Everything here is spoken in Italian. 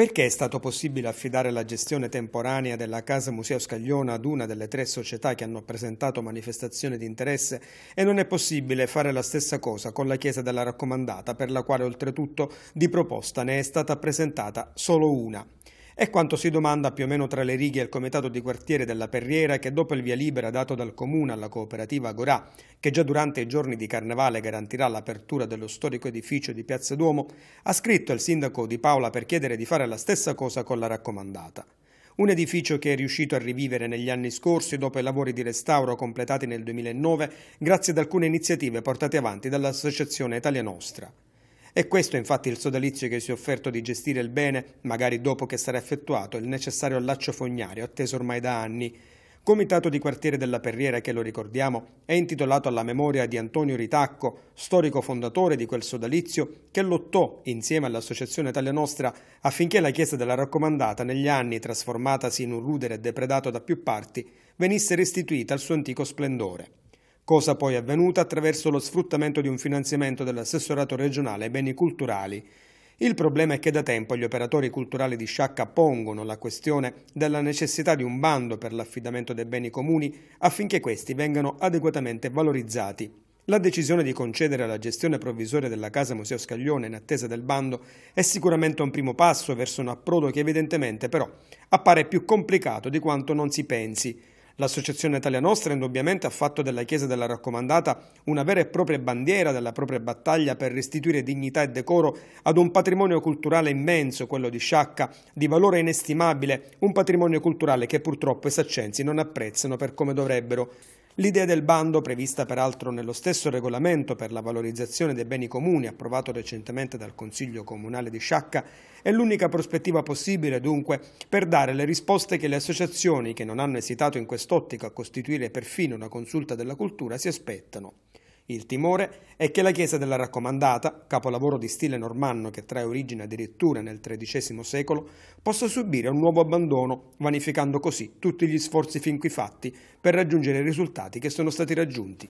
Perché è stato possibile affidare la gestione temporanea della Casa Museo Scagliona ad una delle tre società che hanno presentato manifestazioni di interesse e non è possibile fare la stessa cosa con la Chiesa della Raccomandata, per la quale oltretutto di proposta ne è stata presentata solo una? È quanto si domanda più o meno tra le righe al comitato di quartiere della Perriera che dopo il via libera dato dal comune alla cooperativa Agorà, che già durante i giorni di carnevale garantirà l'apertura dello storico edificio di Piazza Duomo, ha scritto al sindaco di Paola per chiedere di fare la stessa cosa con la raccomandata. Un edificio che è riuscito a rivivere negli anni scorsi dopo i lavori di restauro completati nel 2009 grazie ad alcune iniziative portate avanti dall'Associazione Italia Nostra. È questo infatti il sodalizio che si è offerto di gestire il bene, magari dopo che sarà effettuato il necessario allaccio fognario, atteso ormai da anni. Comitato di quartiere della Perriera, che lo ricordiamo, è intitolato alla memoria di Antonio Ritacco, storico fondatore di quel sodalizio, che lottò insieme all'Associazione Italia Nostra affinché la chiesa della raccomandata, negli anni trasformatasi in un rudere depredato da più parti, venisse restituita al suo antico splendore cosa poi avvenuta attraverso lo sfruttamento di un finanziamento dell'assessorato regionale ai beni culturali. Il problema è che da tempo gli operatori culturali di Sciacca pongono la questione della necessità di un bando per l'affidamento dei beni comuni affinché questi vengano adeguatamente valorizzati. La decisione di concedere la gestione provvisoria della Casa Museo Scaglione in attesa del bando è sicuramente un primo passo verso un approdo che evidentemente però appare più complicato di quanto non si pensi. L'associazione Italia Nostra indubbiamente ha fatto della Chiesa della Raccomandata una vera e propria bandiera della propria battaglia per restituire dignità e decoro ad un patrimonio culturale immenso, quello di Sciacca, di valore inestimabile, un patrimonio culturale che purtroppo i saccenzi non apprezzano per come dovrebbero. L'idea del bando, prevista peraltro nello stesso regolamento per la valorizzazione dei beni comuni approvato recentemente dal Consiglio Comunale di Sciacca, è l'unica prospettiva possibile dunque per dare le risposte che le associazioni che non hanno esitato in quest'ottica a costituire perfino una consulta della cultura si aspettano. Il timore è che la chiesa della raccomandata, capolavoro di stile normanno che trae origine addirittura nel XIII secolo, possa subire un nuovo abbandono, vanificando così tutti gli sforzi fin qui fatti per raggiungere i risultati che sono stati raggiunti.